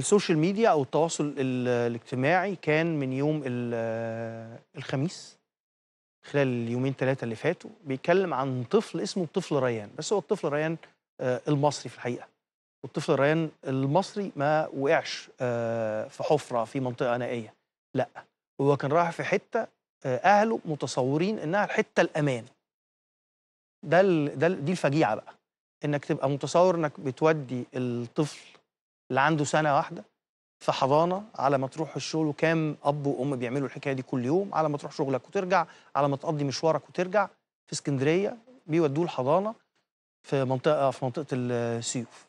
السوشيال ميديا او التواصل الاجتماعي كان من يوم الخميس خلال اليومين ثلاثه اللي فاتوا بيتكلم عن طفل اسمه الطفل ريان بس هو الطفل ريان آه، المصري في الحقيقه والطفل ريان المصري ما وقعش آه، في حفره في منطقه نائيه لا هو كان رايح في حته آه، اهله متصورين انها الحته الامان ده ده دي الفجيعه بقى انك تبقى متصور انك بتودي الطفل اللي عنده سنه واحده في حضانه على ما تروح الشغل وكام اب وام بيعملوا الحكايه دي كل يوم على ما تروح شغلك وترجع على ما تقضي مشوارك وترجع في اسكندريه بيودوه الحضانه في منطقه في منطقه السيوف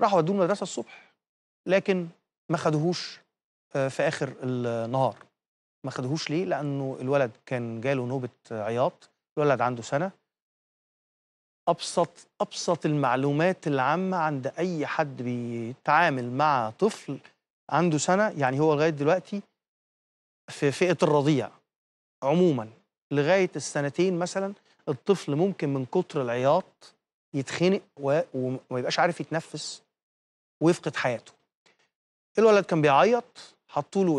راحوا ودوه المدرسه الصبح لكن ما خدوهوش آه، في اخر النهار ما خدوهوش ليه لانه الولد كان جاله نوبه عياط الولد عنده سنه ابسط ابسط المعلومات العامه عند اي حد بيتعامل مع طفل عنده سنه يعني هو لغايه دلوقتي في فئه الرضيع عموما لغايه السنتين مثلا الطفل ممكن من كتر العياط يتخنق و... وما يبقاش عارف يتنفس ويفقد حياته الولد كان بيعيط حطوا له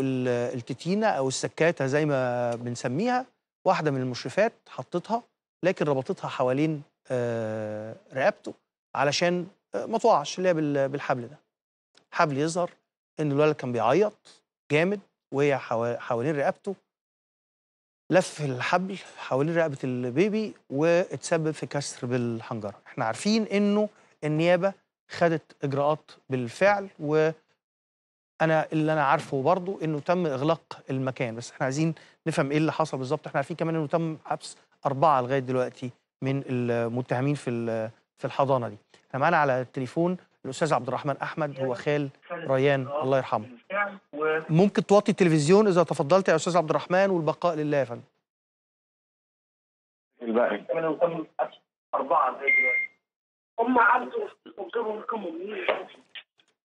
التتينه او السكاته زي ما بنسميها واحده من المشرفات حطتها لكن ربطتها حوالين آه، رقبته علشان آه، ما توقعش اللي هي بالحبل ده حبل يظهر ان الولد كان بيعيط جامد وهي حوالين رقبته لف الحبل حوالين رقبه البيبي واتسبب في كسر بالحنجره احنا عارفين انه النيابه خدت اجراءات بالفعل و انا اللي انا عارفه برضو انه تم اغلاق المكان بس احنا عايزين نفهم ايه اللي حصل بالظبط احنا عارفين كمان انه تم حبس اربعه لغايه دلوقتي من المتهمين في في الحضانه دي احنا معانا على التليفون الاستاذ عبد الرحمن احمد هو خال ريان الله يرحمه ممكن توطي التلفزيون اذا تفضلت يا استاذ عبد الرحمن والبقاء لله يا فندم الباقي أربعة هم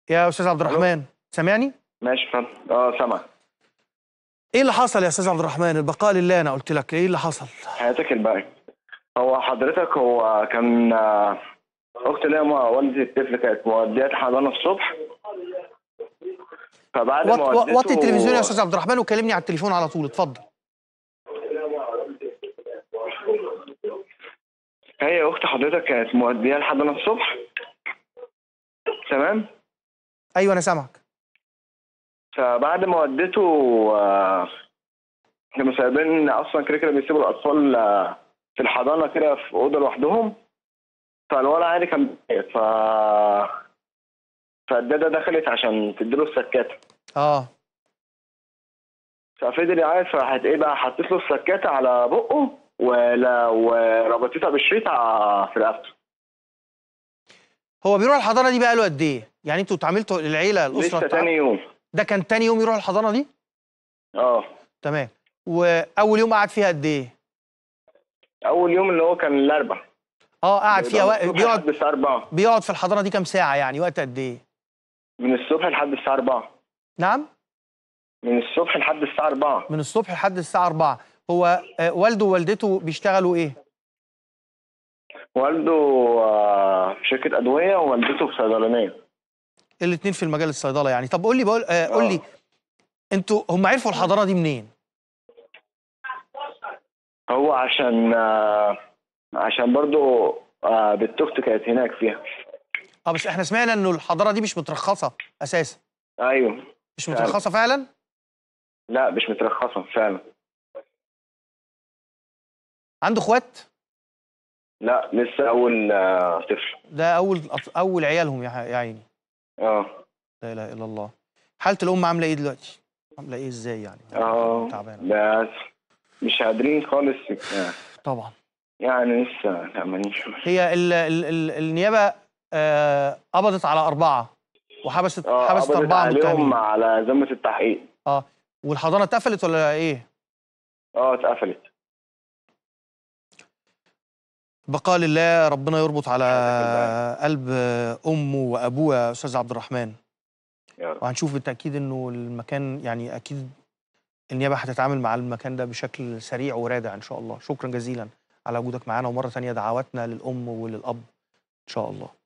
يا استاذ عبد الرحمن سامعني؟ ماشي فهمت اه سامع ايه اللي حصل يا استاذ عبد الرحمن البقاء لله انا قلت لك ايه اللي حصل؟ حياتك الباقي هو حضرتك هو كان اخت ليا والدة الطفل كانت مودية الحضانة الصبح فبعد ما وطي التلفزيون يا استاذ عبد الرحمن وكلمني على التليفون على طول اتفضل هي اخت حضرتك كانت مودية الحضانة الصبح تمام ايوه انا سامعك فبعد ما وديته كانوا آه، سايبين اصلا كده كده بيسيبوا الاطفال آه، في الحضانه كده في اوضه لوحدهم فالولد عادي كان ف فالداده دخلت عشان تديله السكاته اه ففضل يعيط فراحت ايه بقى حطيت له السكاته على بقه ولا وربطتها بالشريط في رقبته هو بيروح الحضانه دي بقى له قد ايه؟ يعني انتوا اتعاملتوا العيله الاسره لسه تاني يوم ده كان تاني يوم يروح الحضانه دي؟ اه تمام واول يوم قعد فيها قد ايه؟ اول يوم اللي هو كان الاربعاء اه قاعد فيها وقت بيقعد الساعه 4 بيقعد في الحضانه دي كام ساعه يعني وقت قد ايه من الصبح لحد الساعه 4 نعم من الصبح لحد الساعه 4 من الصبح لحد الساعه 4 هو آه، والده ووالدته بيشتغلوا ايه والده آه، في شركه ادويه ووالدته في صيدلانيه الاثنين في المجال الصيدله يعني طب قول لي بقول آه، قول لي انتوا هم عرفوا الحضانه دي منين هو عشان آه، عشان برضه آه، بالتوك كانت هناك فيها اه بس احنا سمعنا انه الحضاره دي مش مترخصه اساسا ايوه مش مترخصه فعلا لا مش مترخصه فعلا عنده اخوات لا لسه اول آه، طفل ده اول اول عيالهم يا عيني اه لا اله الا الله حاله الام عامله ايه دلوقتي عامله ايه ازاي يعني اه تعبانه بس مش قادرين خالص طبعا يعني لسه تعبانين هي الـ الـ الـ النيابه آه، قبضت على اربعه وحبست آه، حبست اربعه متهمين على ذمه التحقيق اه والحضانه اتقفلت ولا ايه؟ اه اتقفلت بقاء لله ربنا يربط على قلب امه وابوه يا استاذ عبد الرحمن يا رب. وهنشوف بالتاكيد انه المكان يعني اكيد النيابه هتتعامل مع المكان ده بشكل سريع ورادع ان شاء الله شكرا جزيلا على وجودك معانا ومره ثانيه دعواتنا للام وللاب ان شاء الله